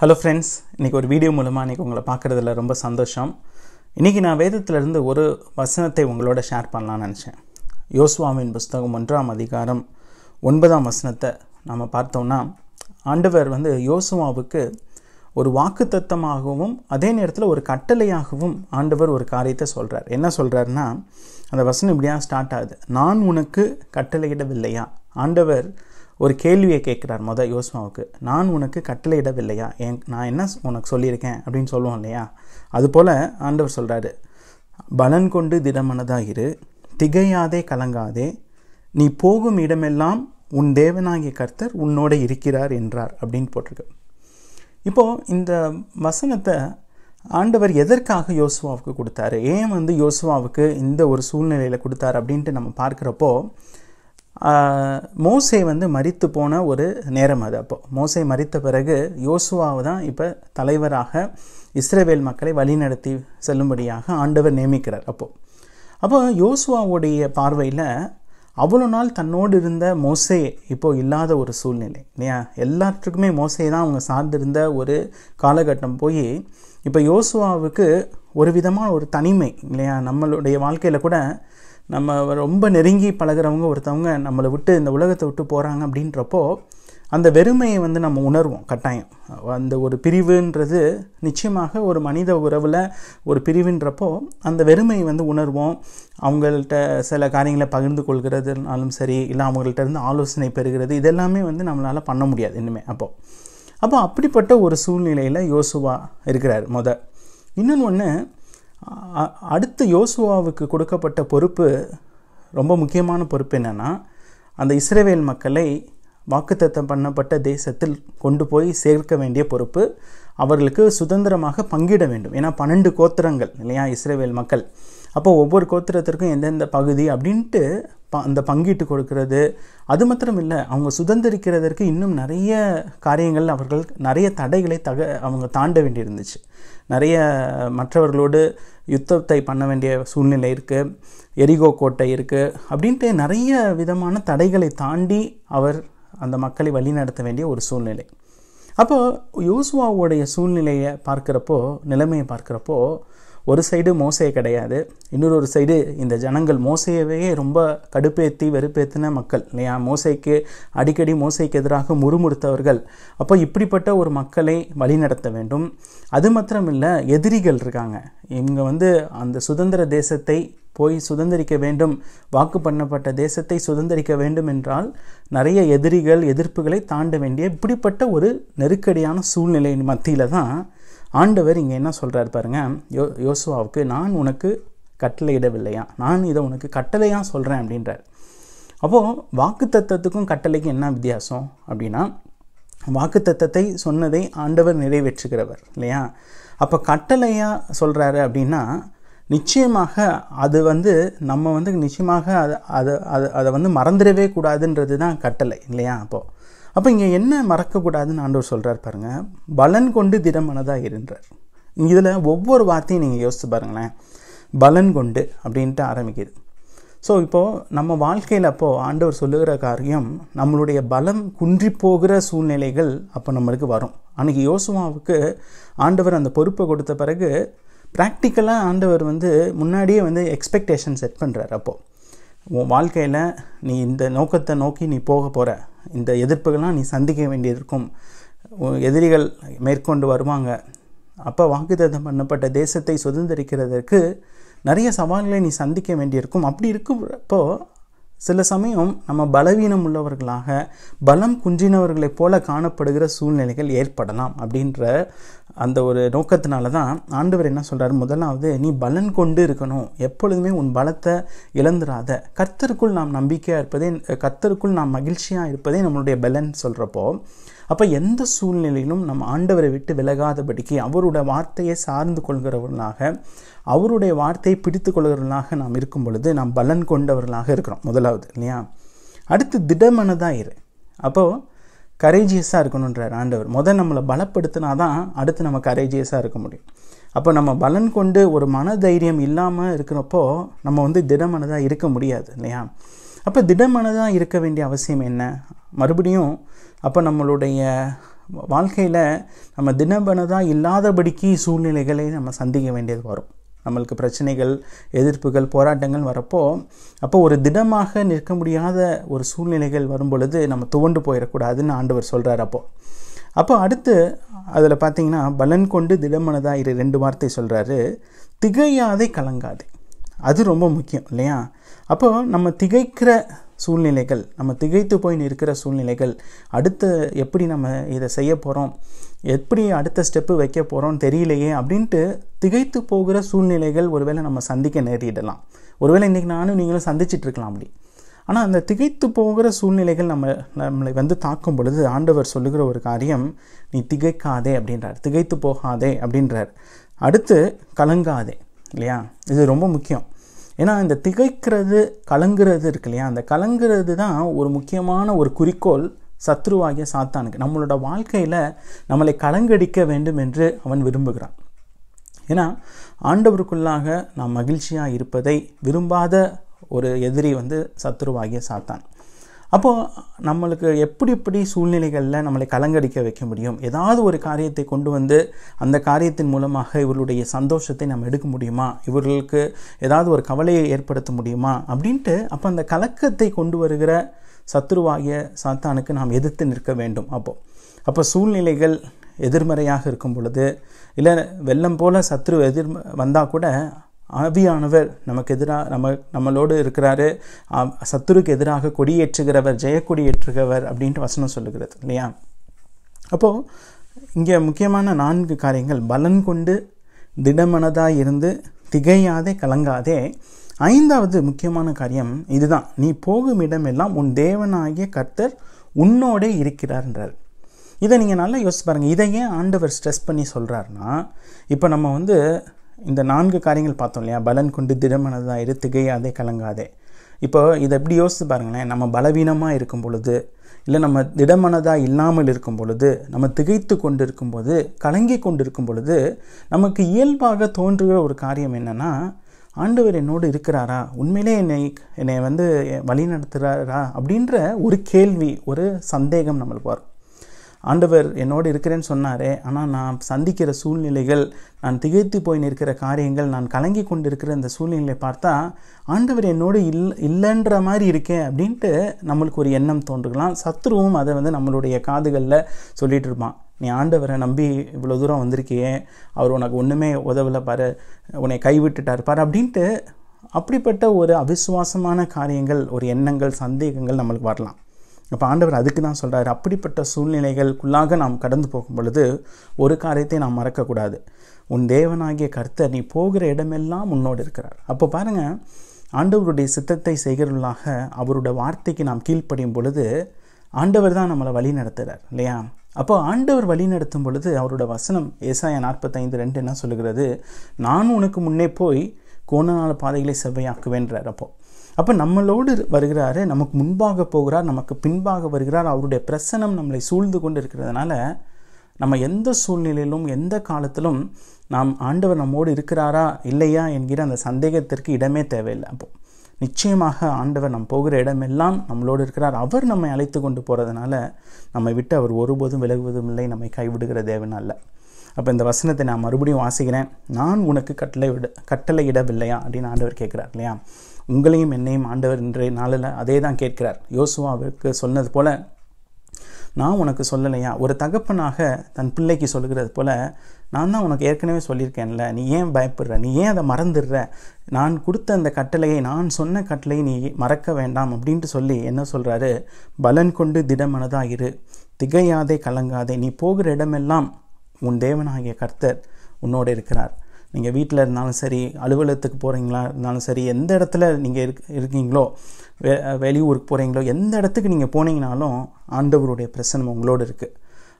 hello friends இன்றைக்கி ஒரு video மூலமாக இன்றைக்கி உங்களை பார்க்குறதுல ரொம்ப சந்தோஷம் இன்றைக்கி நான் வேதத்திலிருந்து ஒரு வசனத்தை உங்களோட ஷேர் பண்ணலான்னு நினச்சேன் யோசுவாவின் புஸ்தகம் ஒன்றாம் அதிகாரம் ஒன்பதாம் வசனத்தை நம்ம பார்த்தோம்னா ஆண்டவர் வந்து யோசுவாவுக்கு ஒரு வாக்குத்தத்தமாகவும் அதே நேரத்தில் ஒரு கட்டளையாகவும் ஆண்டவர் ஒரு காரியத்தை சொல்கிறார் என்ன சொல்கிறாருன்னா அந்த வசனம் இப்படியாக ஸ்டார்ட் ஆகுது நான் உனக்கு கட்டளையிடவில்லையா ஆண்டவர் ஒரு கேள்வியை கேட்குறார் மொதல் யோசுவாவுக்கு நான் உனக்கு கட்டளையிடவில்லையா என் நான் என்ன உனக்கு சொல்லியிருக்கேன் அப்படின்னு சொல்லுவோம் இல்லையா அதுபோல் ஆண்டவர் சொல்கிறாரு பலன் கொண்டு இரு திகையாதே கலங்காதே நீ போகும் இடமெல்லாம் உன் தேவனாகிய கர்த்தர் உன்னோட இருக்கிறார் என்றார் அப்படின்னு போட்டிருக்கு இப்போது இந்த வசனத்தை ஆண்டவர் எதற்காக யோசுவாவுக்கு கொடுத்தாரு ஏன் வந்து யோசுவாவுக்கு இந்த ஒரு சூழ்நிலையில் கொடுத்தாரு அப்படின்ட்டு நம்ம பார்க்குறப்போ மோசை வந்து மறித்து போன ஒரு நேரம் அது அப்போ மோசை மறித்த பிறகு யோசுவாவை தான் இப்போ தலைவராக இஸ்ரேவேல் மக்களை வழிநடத்தி செல்லும்படியாக ஆண்டவர் நியமிக்கிறார் அப்போது அப்போ யோசுவாவுடைய பார்வையில் அவ்வளோ நாள் தன்னோடு இருந்த மோசே இப்போது இல்லாத ஒரு சூழ்நிலை இல்லையா எல்லாத்துக்குமே மோசை தான் அவங்க சார்ந்திருந்த ஒரு காலகட்டம் போய் இப்போ யோசுவாவுக்கு ஒரு விதமான ஒரு தனிமை இல்லையா நம்மளுடைய வாழ்க்கையில் கூட நம்ம ரொம்ப நெருங்கி பழகிறவங்க ஒருத்தவங்க நம்மளை விட்டு இந்த உலகத்தை விட்டு போகிறாங்க அப்படின்றப்போ அந்த வெறுமையை வந்து நம்ம உணர்வோம் கட்டாயம் அந்த ஒரு பிரிவுன்றது நிச்சயமாக ஒரு மனித உறவில் ஒரு பிரிவுன்றப்போ அந்த வெறுமையை வந்து உணர்வோம் அவங்கள்ட்ட சில காரியங்களை பகிர்ந்து கொள்கிறதுனாலும் சரி இல்லை அவங்கள்ட்ட இருந்து ஆலோசனை பெறுகிறது இதெல்லாமே வந்து நம்மளால் பண்ண முடியாது இனிமே அப்போது அப்போ அப்படிப்பட்ட ஒரு சூழ்நிலையில் யோசுவா இருக்கிறார் முத இன்னொன்று ஒன்று அடுத்து யோசுவாவுக்கு கொடுக்கப்பட்ட பொறுப்பு ரொம்ப முக்கியமான பொறுப்பு என்னென்னா அந்த இஸ்ரேவேல் மக்களை வாக்குத்தத்தம் பண்ணப்பட்ட தேசத்தில் கொண்டு போய் சேர்க்க வேண்டிய பொறுப்பு அவர்களுக்கு சுதந்திரமாக பங்கிட வேண்டும் ஏன்னா பன்னெண்டு கோத்திரங்கள் இல்லையா இஸ்ரேவேல் மக்கள் அப்போ ஒவ்வொரு கோத்திரத்திற்கும் எந்தெந்த பகுதி அப்படின்ட்டு ப அந்த பங்கீட்டு கொடுக்கறது அது மாத்திரம் இல்லை அவங்க சுதந்திரிக்கிறதற்கு இன்னும் நிறைய காரியங்கள் அவர்கள் நிறைய தடைகளை தக அவங்க தாண்ட வேண்டியிருந்துச்சு நிறைய மற்றவர்களோடு யுத்தத்தை பண்ண வேண்டிய சூழ்நிலை இருக்குது எரிகோ கோட்டை இருக்குது அப்படின்ட்டு நிறைய விதமான தடைகளை தாண்டி அவர் அந்த மக்களை வழிநடத்த வேண்டிய ஒரு சூழ்நிலை அப்போது யோசுவாவுடைய சூழ்நிலையை பார்க்குறப்போ நிலைமையை பார்க்குறப்போ ஒரு சைடு மோசையே கிடையாது இன்னொரு ஒரு சைடு இந்த ஜனங்கள் மோசையவே ரொம்ப கடுப்பேற்றி வெறுப்பேற்றின மக்கள் இல்லையா மோசைக்கு அடிக்கடி மோசைக்கு எதிராக முறுமுறுத்தவர்கள் அப்போ இப்படிப்பட்ட ஒரு மக்களை வழிநடத்த வேண்டும் அது மாத்திரமில்லை எதிரிகள் இருக்காங்க இவங்க வந்து அந்த சுதந்திர தேசத்தை போய் சுதந்திரிக்க வேண்டும் வாக்கு பண்ணப்பட்ட தேசத்தை சுதந்திரிக்க வேண்டும் என்றால் நிறைய எதிரிகள் எதிர்ப்புகளை தாண்ட வேண்டிய இப்படிப்பட்ட ஒரு நெருக்கடியான சூழ்நிலையின் மத்தியில் தான் ஆண்டவர் இங்கே என்ன சொல்கிறார் பாருங்க யோ யோசுவாவுக்கு நான் உனக்கு கட்டளையிடவில்லையா நான் இதை உனக்கு கட்டளையாக சொல்கிறேன் அப்படின்றார் அப்போது வாக்கு கட்டளைக்கும் என்ன வித்தியாசம் அப்படின்னா வாக்கு தத்தத்தை சொன்னதை ஆண்டவர் நிறைவேற்றுகிறவர் இல்லையா அப்போ கட்டளையாக சொல்கிறாரு அப்படின்னா நிச்சயமாக அது வந்து நம்ம வந்து நிச்சயமாக அதை அதை அதை வந்து மறந்துடவே கூடாதுன்றது தான் கட்டளை இல்லையா அப்போது அப்போ இங்கே என்ன மறக்கக்கூடாதுன்னு ஆண்டவர் சொல்கிறார் பாருங்கள் பலன் கொண்டு திடமனதாக இருன்றார் இதில் ஒவ்வொரு வார்த்தையும் நீங்கள் யோசித்து பாருங்களேன் பலன் கொண்டு அப்படின்ட்டு ஆரம்பிக்குது ஸோ இப்போது நம்ம வாழ்க்கையில் அப்போது ஆண்டவர் சொல்லுகிற காரியம் நம்மளுடைய பலம் குன்றி போகிற சூழ்நிலைகள் அப்போ நம்மளுக்கு வரும் அன்றைக்கி யோசுவாவுக்கு ஆண்டவர் அந்த பொறுப்பை கொடுத்த பிறகு ப்ராக்டிக்கலாக ஆண்டவர் வந்து முன்னாடியே வந்து எக்ஸ்பெக்டேஷன் செட் பண்ணுறாரு அப்போது உன் வாழ்க்கையில் நீ இந்த நோக்கத்தை நோக்கி நீ போக போகிற இந்த எதிர்ப்புகள்லாம் நீ சந்திக்க வேண்டியிருக்கும் எதிரிகள் மேற்கொண்டு வருவாங்க அப்போ வாக்குத்தத்தம் பண்ணப்பட்ட தேசத்தை சுதந்திரிக்கிறதற்கு நிறைய சவால்களை நீ சந்திக்க வேண்டியிருக்கும் அப்படி இருக்கிறப்போ சில சமயம் நம்ம பலவீனம் உள்ளவர்களாக பலம் குன்றினவர்களைப் போல காணப்படுகிற சூழ்நிலைகள் ஏற்படலாம் அப்படின்ற அந்த ஒரு நோக்கத்தினால தான் ஆண்டவர் என்ன சொல்கிறார் முதலாவது நீ பலன் கொண்டு இருக்கணும் எப்பொழுதுமே உன் பலத்தை இழந்துராத கர்த்தருக்குள் நாம் நம்பிக்கையாக இருப்பதே கர்த்தருக்குள் நாம் மகிழ்ச்சியாக இருப்பதே நம்மளுடைய பலன் சொல்கிறப்போ அப்போ எந்த சூழ்நிலையிலும் நம்ம ஆண்டவரை விட்டு விலகாதபடிக்கு அவரோட வார்த்தையை சார்ந்து கொள்கிறவர்களாக அவருடைய வார்த்தையை பிடித்து கொள்கிறவர்களாக நாம் இருக்கும் பொழுது நாம் பலன் கொண்டவர்களாக இருக்கிறோம் முதலாவது இல்லையா அடுத்து திடமனதாக இரு அப்போது கரேஜியஸாக இருக்கணுன்றார் ஆண்டவர் முதல் நம்மளை பலப்படுத்தினா தான் அடுத்து நம்ம கரேஜியஸாக இருக்க முடியும் அப்போ நம்ம பலன் கொண்டு ஒரு மனதைரியம் இல்லாமல் இருக்கிறப்போ நம்ம வந்து திடமனதாக இருக்க முடியாது இல்லையா அப்போ திடமனதாக இருக்க வேண்டிய அவசியம் என்ன மறுபடியும் அப்போ நம்மளுடைய வாழ்க்கையில் நம்ம தினமனதாக இல்லாதபடிக்கு சூழ்நிலைகளை நம்ம சந்திக்க வேண்டியது வரும் நம்மளுக்கு பிரச்சனைகள் எதிர்ப்புகள் போராட்டங்கள் வரப்போ அப்போ ஒரு திடமாக நிற்க முடியாத ஒரு சூழ்நிலைகள் வரும் பொழுது நம்ம துவண்டு போயிடக்கூடாதுன்னு ஆண்டவர் சொல்கிறார் அப்போது அப்போ அடுத்து அதில் பார்த்தீங்கன்னா பலன் கொண்டு திடமனதாக இரு ரெண்டு வார்த்தை சொல்கிறாரு திகையாதே கலங்காதே அது ரொம்ப முக்கியம் இல்லையா அப்போ நம்ம திகைக்கிற சூழ்நிலைகள் நம்ம திகைத்து போய் நிற்கிற சூழ்நிலைகள் அடுத்த எப்படி நம்ம இதை செய்ய போகிறோம் எப்படி அடுத்த ஸ்டெப்பு வைக்க போகிறோம் தெரியலையே அப்படின்ட்டு திகைத்து போகிற சூழ்நிலைகள் ஒருவேளை நம்ம சந்திக்க நேரிடலாம் ஒருவேளை இன்றைக்கி நானும் நீங்களும் சந்திச்சிட்டு இருக்கலாம் அப்படி ஆனால் அந்த திகைத்து போகிற சூழ்நிலைகள் நம்ம நம்மளை வந்து தாக்கும் பொழுது ஆண்டவர் சொல்லுகிற ஒரு காரியம் நீ திகைக்காதே அப்படின்றார் திகைத்து போகாதே அப்படின்றார் அடுத்து கலங்காதே இல்லையா இது ரொம்ப முக்கியம் ஏன்னா இந்த திகைக்கிறது கலங்குறது இருக்கு இல்லையா அந்த கலங்கிறது தான் ஒரு முக்கியமான ஒரு குறிக்கோள் சத்ருவாகிய சாத்தானுக்கு நம்மளோட வாழ்க்கையில் நம்மளை கலங்கடிக்க வேண்டும் என்று அவன் விரும்புகிறான் ஏன்னா ஆண்டவருக்குள்ளாக நாம் மகிழ்ச்சியாக இருப்பதை விரும்பாத ஒரு எதிரி வந்து சத்ருவாகிய சாத்தான் அப்போது நம்மளுக்கு எப்படி எப்படி சூழ்நிலைகளில் நம்மளை கலங்கடிக்க வைக்க முடியும் ஏதாவது ஒரு காரியத்தை கொண்டு வந்து அந்த காரியத்தின் மூலமாக இவர்களுடைய சந்தோஷத்தை நம்ம எடுக்க முடியுமா இவர்களுக்கு ஏதாவது ஒரு கவலையை ஏற்படுத்த முடியுமா அப்படின்ட்டு அப்போ அந்த கலக்கத்தை கொண்டு வருகிற சத்ருவாகிய சாத்தானுக்கு நாம் எதிர்த்து நிற்க வேண்டும் அப்போது அப்போ சூழ்நிலைகள் எதிர்மறையாக இருக்கும் பொழுது இல்லை வெள்ளம் போல் சத்ரு எதிர் வந்தால் கூட ஆவியானவர் நமக்கு எதிராக நம்ம நம்மளோடு இருக்கிறாரு சத்துருக்கு எதிராக கொடியேற்றுகிறவர் ஜெயக்கொடியேற்றுகிறவர் அப்படின்ட்டு வசனம் சொல்லுகிறது இல்லையா அப்போது இங்கே முக்கியமான நான்கு காரியங்கள் பலன் கொண்டு திடமனதாக இருந்து திகையாதே கலங்காதே ஐந்தாவது முக்கியமான காரியம் இதுதான் நீ போகும் இடமெல்லாம் உன் தேவனாகிய கர்த்தர் உன்னோடே இருக்கிறார்ன்றார் இதை நீங்கள் நல்லா யோசிச்சு பாருங்கள் இதை ஏன் ஆண்டவர் ஸ்ட்ரெஸ் பண்ணி சொல்கிறாருன்னா இப்போ நம்ம வந்து இந்த நான்கு காரியங்கள் பார்த்தோம் இல்லையா பலன் கொண்டு திடமனதாயிரு திகையாதே கலங்காதே இப்போ இதை எப்படி யோசித்து பாருங்களேன் நம்ம பலவீனமாக இருக்கும் பொழுது இல்லை நம்ம திடமனதாக இல்லாமல் இருக்கும் பொழுது நம்ம திகைத்து கொண்டு இருக்கும்போது கலங்கி கொண்டு இருக்கும் பொழுது நமக்கு இயல்பாக தோன்றுகிற ஒரு காரியம் என்னென்னா ஆண்டவர் என்னோடு இருக்கிறாரா உண்மையிலே என்னை என்னை வந்து வழி நடத்துகிறாரா அப்படின்ற ஒரு கேள்வி ஒரு சந்தேகம் நம்மளுக்கு வரும் ஆண்டவர் என்னோடு இருக்கிறேன்னு சொன்னாரே ஆனால் நான் சந்திக்கிற சூழ்நிலைகள் நான் திகைத்து போய் நிற்கிற காரியங்கள் நான் கலங்கி கொண்டு இருக்கிற இந்த சூழ்நிலையை பார்த்தா ஆண்டவர் என்னோடு இல் இல்லைன்ற மாதிரி இருக்கேன் அப்படின்ட்டு நம்மளுக்கு ஒரு எண்ணம் தோன்றுக்கலாம் சத்ருவும் அதை வந்து நம்மளுடைய காதுகளில் சொல்லிகிட்டு இருப்பான் நீ ஆண்டவரை நம்பி இவ்வளோ தூரம் வந்திருக்கியே அவர் உனக்கு ஒன்றுமே உதவலை பாரு உன்னை கைவிட்டுட்டார் பாரு அப்படின்ட்டு அப்படிப்பட்ட ஒரு அவிசுவாசமான காரியங்கள் ஒரு எண்ணங்கள் சந்தேகங்கள் நம்மளுக்கு வரலாம் அப்போ ஆண்டவர் அதுக்கு தான் சொல்கிறார் அப்படிப்பட்ட சூழ்நிலைகளுக்குள்ளாக நாம் கடந்து போகும் பொழுது ஒரு காரியத்தை நாம் மறக்கக்கூடாது உன் தேவனாகிய கர்த்தர் நீ போகிற இடமெல்லாம் உன்னோடு இருக்கிறார் அப்போ பாருங்கள் ஆண்டவருடைய சித்தத்தை செய்கிறவர்களாக அவரோட வார்த்தைக்கு நாம் கீழ்ப்படியும் பொழுது ஆண்டவர் தான் நம்மளை வழி நடத்துகிறார் இல்லையா அப்போ ஆண்டவர் வழி நடத்தும் பொழுது அவரோட வசனம் ஏசாய நாற்பத்தைந்து ரெண்டு என்ன சொல்லுகிறது நான் உனக்கு முன்னே போய் கோணநாள பாதைகளை செவ்வையாக்குவேன்றார் அப்போது அப்போ நம்மளோடு வருகிறாரு நமக்கு முன்பாக போகிறார் நமக்கு பின்பாக வருகிறார் அவருடைய பிரசனம் நம்மளை சூழ்ந்து கொண்டு இருக்கிறதுனால நம்ம எந்த சூழ்நிலையிலும் எந்த காலத்திலும் நாம் ஆண்டவர் நம்மோடு இருக்கிறாரா இல்லையா என்கிற அந்த சந்தேகத்திற்கு இடமே தேவையில்லை அப்போது நிச்சயமாக ஆண்டவர் நம் போகிற இடமெல்லாம் நம்மளோடு இருக்கிறார் அவர் நம்மை அழைத்து கொண்டு போகிறதுனால நம்மை விட்டு அவர் ஒருபோதும் விலகுவதும் இல்லை நம்மை கைவிடுகிற தேவன் அல்ல அப்போ இந்த வசனத்தை நான் மறுபடியும் வாசிக்கிறேன் நான் உனக்கு கட்டளை விட கட்டளை இடவில்லையா அப்படின்னு ஆண்டவர் கேட்குறார் இல்லையா உங்களையும் என்னையும் ஆண்டவர் இன்றைய நாளில் அதே தான் கேட்கிறார் யோசுவாவுக்கு சொன்னது போல் நான் உனக்கு சொல்லலையா ஒரு தகப்பனாக தன் பிள்ளைக்கு சொல்லுகிறது போல் நான் தான் உனக்கு ஏற்கனவே சொல்லியிருக்கேன்ல நீ ஏன் பயப்படுற நீ ஏன் அதை மறந்துடுற நான் கொடுத்த அந்த கட்டளையை நான் சொன்ன கட்டளையை நீ மறக்க வேண்டாம் அப்படின்ட்டு சொல்லி என்ன சொல்கிறாரு பலன் கொண்டு திடமனதாக இரு திகையாதே கலங்காதே நீ போகிற இடமெல்லாம் உன் தேவனாகிய கர்த்தர் உன்னோடு இருக்கிறார் நீங்கள் வீட்டில் இருந்தாலும் சரி அலுவலகத்துக்கு போகிறீங்களா இருந்தாலும் சரி எந்த இடத்துல நீங்கள் இருக் இருக்கீங்களோ வெ வெளியூருக்கு போகிறீங்களோ எந்த இடத்துக்கு நீங்கள் போனீங்கனாலும் ஆண்டவருடைய பிரசனம் உங்களோடு இருக்குது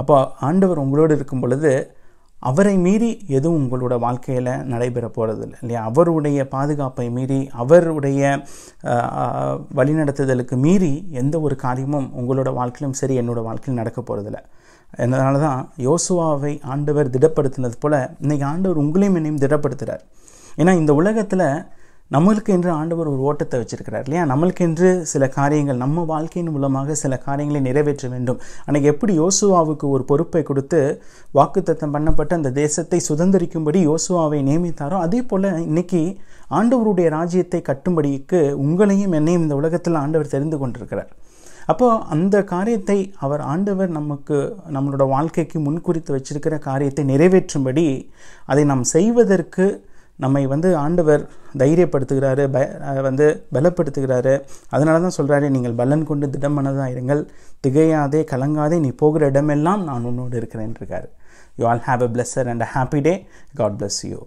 அப்போ ஆண்டவர் உங்களோடு இருக்கும் பொழுது அவரை மீறி எதுவும் உங்களோட வாழ்க்கையில் நடைபெற போகிறது இல்லை இல்லையா அவருடைய பாதுகாப்பை மீறி அவருடைய வழிநடத்துதலுக்கு மீறி எந்த ஒரு காரியமும் உங்களோட வாழ்க்கையிலும் சரி என்னோடய வாழ்க்கையில் நடக்க இல்லை அதனால தான் யோசுவாவை ஆண்டவர் திடப்படுத்தினது போல் இன்றைக்கி ஆண்டவர் உங்களையும் என்னையும் திடப்படுத்துகிறார் ஏன்னா இந்த உலகத்தில் நம்மளுக்கு என்று ஆண்டவர் ஒரு ஓட்டத்தை வச்சிருக்கிறார் இல்லையா நம்மளுக்கு என்று சில காரியங்கள் நம்ம வாழ்க்கையின் மூலமாக சில காரியங்களை நிறைவேற்ற வேண்டும் அன்றைக்கி எப்படி யோசுவாவுக்கு ஒரு பொறுப்பை கொடுத்து வாக்குத்தத்தம் பண்ணப்பட்ட அந்த தேசத்தை சுதந்திரிக்கும்படி யோசுவாவை நியமித்தாரோ அதே போல் இன்றைக்கி ஆண்டவருடைய ராஜ்யத்தை கட்டும்படிக்கு உங்களையும் என்னையும் இந்த உலகத்தில் ஆண்டவர் தெரிந்து கொண்டிருக்கிறார் அப்போ அந்த காரியத்தை அவர் ஆண்டவர் நமக்கு நம்மளோட வாழ்க்கைக்கு முன்குறித்து வச்சிருக்கிற காரியத்தை நிறைவேற்றும்படி அதை நாம் செய்வதற்கு நம்மை வந்து ஆண்டவர் தைரியப்படுத்துகிறாரு ப வந்து பலப்படுத்துகிறாரு அதனால தான் சொல்கிறாரு நீங்கள் பலன் கொண்டு மனதாக இருங்கள் திகையாதே கலங்காதே நீ போகிற இடமெல்லாம் நான் உன்னோடு இருக்கிறேன் இருக்கார் you all have a blessed and a happy day God bless you